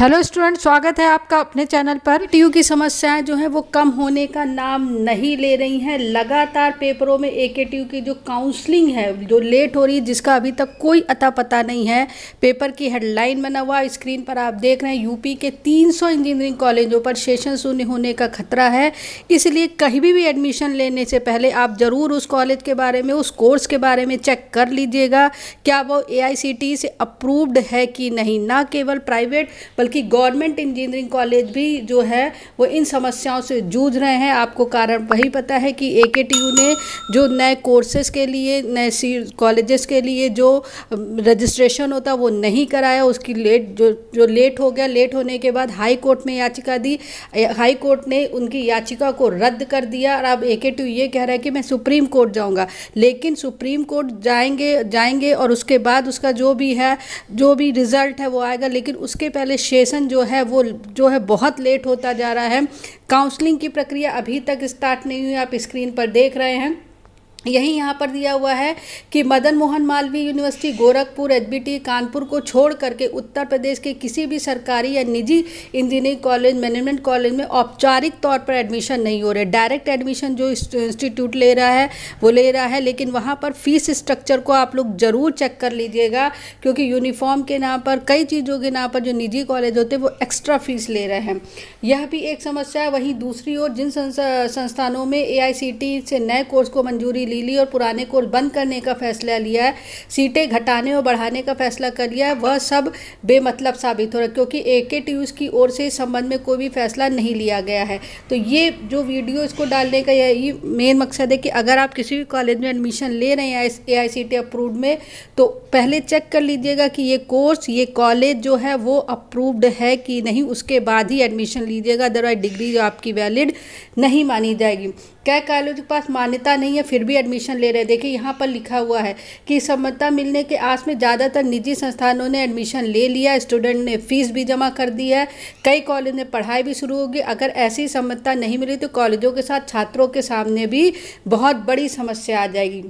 hello student स्वागत है आपका अपने चैनल पर टीयू की समस्याएं जो हैं वो कम होने का नाम नहीं ले रही हैं लगातार पेपरों में ए के टी की जो काउंसलिंग है जो लेट हो रही है जिसका अभी तक कोई अता पता नहीं है पेपर की हेडलाइन बना हुआ स्क्रीन पर आप देख रहे हैं यूपी के 300 इंजीनियरिंग कॉलेजों पर सेशन शून्य होने का खतरा है इसलिए कहीं भी, भी एडमिशन लेने से पहले आप ज़रूर उस कॉलेज के बारे में उस कोर्स के बारे में चेक कर लीजिएगा क्या वो ए से अप्रूव्ड है कि नहीं ना केवल प्राइवेट बल्कि बल्कि गवर्नमेंट इंजीनियरिंग कॉलेज भी जो है वो इन समस्याओं से जूझ रहे हैं आपको कारण वही पता है कि ए ने जो नए कोर्सेज के लिए नए सी कॉलेजेस के लिए जो रजिस्ट्रेशन होता वो नहीं कराया उसकी लेट जो जो लेट हो गया लेट होने के बाद हाई कोर्ट में याचिका दी हाई कोर्ट ने उनकी याचिका को रद्द कर दिया और अब ए ये कह रहा है कि मैं सुप्रीम कोर्ट जाऊंगा लेकिन सुप्रीम कोर्ट जाएंगे जाएंगे और उसके बाद उसका जो भी है जो भी रिजल्ट है वो आएगा लेकिन उसके पहले शेयर ड्यूरेशन जो है वो जो है बहुत लेट होता जा रहा है काउंसलिंग की प्रक्रिया अभी तक स्टार्ट नहीं हुई आप स्क्रीन पर देख रहे हैं यही यहाँ पर दिया हुआ है कि मदन मोहन मालवीय यूनिवर्सिटी गोरखपुर एचबीटी कानपुर को छोड़ करके उत्तर प्रदेश के किसी भी सरकारी या निजी इंजीनियरिंग कॉलेज मैनेजमेंट कॉलेज में औपचारिक तौर पर एडमिशन नहीं हो रहे डायरेक्ट एडमिशन जो इंस्टीट्यूट ले रहा है वो ले रहा है लेकिन वहाँ पर फीस स्ट्रक्चर को आप लोग ज़रूर चेक कर लीजिएगा क्योंकि यूनिफॉर्म के नाम पर कई चीज़ों के नाम पर जो निजी कॉलेज होते हैं वो एक्स्ट्रा फीस ले रहे हैं यह भी एक समस्या है वहीं दूसरी ओर जिन संस्थानों में ए से नए कोर्स को मंजूरी दलीली और पुराने कोल बंद करने का फैसला लिया है सीटें घटाने और बढ़ाने का फैसला कर लिया है वह सब बेमतलब साबित हो रहा है क्योंकि ए के टीयूज़ की ओर से इस संबंध में कोई भी फैसला नहीं लिया गया है तो ये जो वीडियो इसको डालने का यही मेन मकसद है कि अगर आप किसी भी कॉलेज में एडमिशन ले रहे हैं ए आई सी टी अप्रूव्ड में तो पहले चेक कर लीजिएगा कि ये कोर्स ये कॉलेज जो है वो अप्रूव्ड है कि नहीं उसके बाद ही एडमिशन लीजिएगा अदरवाइज डिग्री जो आपकी वैलिड नहीं मानी जाएगी क्या कॉलेज के पास मान्यता नहीं है फिर भी एडमिशन ले रहे हैं देखिए यहाँ पर लिखा हुआ है कि सम्मता मिलने के आस में ज़्यादातर निजी संस्थानों ने एडमिशन ले लिया स्टूडेंट ने फीस भी जमा कर दी है कई कॉलेज में पढ़ाई भी शुरू होगी अगर ऐसी सम्मता नहीं मिली तो कॉलेजों के साथ छात्रों के सामने भी बहुत बड़ी समस्या आ जाएगी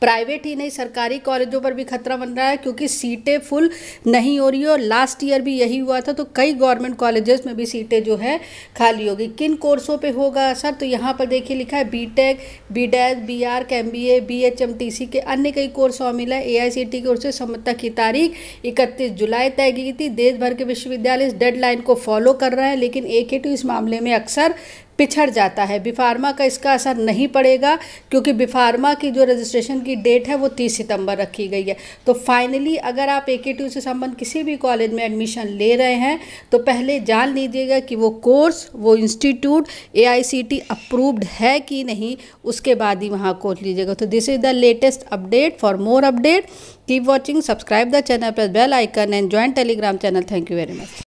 प्राइवेट ही नहीं सरकारी कॉलेजों पर भी खतरा बन रहा है क्योंकि सीटें फुल नहीं हो रही है और लास्ट ईयर भी यही हुआ था तो कई गवर्नमेंट कॉलेजेस में भी सीटें जो है खाली होगी किन कोर्सों पे होगा असर तो यहाँ पर देखिए लिखा है B tech B des B arch M B A B H M T C के अन्य कई कोर्स और मिला ए आई सी टी की ओर से समता की तारीख इकतीस जुलाई तय की थी देश भर के विश्वविद्यालय इस डेडलाइन को फॉलो कर रहे हैं लेकिन ए के टू इस मामले में अक्सर पिछड़ जाता है बिफार्मा का इसका असर नहीं पड़ेगा क्योंकि बिफार्मा की जो रजिस्ट्रेशन की डेट है वो तीस सितंबर रखी गई है तो फाइनली अगर आप ए से संबंध किसी भी कॉलेज में एडमिशन ले रहे हैं तो पहले जान लीजिएगा कि वो कोर्स वो इंस्टीट्यूट ए अप्रूव्ड है कि नहीं उसके बाद ही वहाँ कोर्स लीजिएगा तो this is the latest update for more update keep watching subscribe the channel पर bell icon and join Telegram channel thank you very much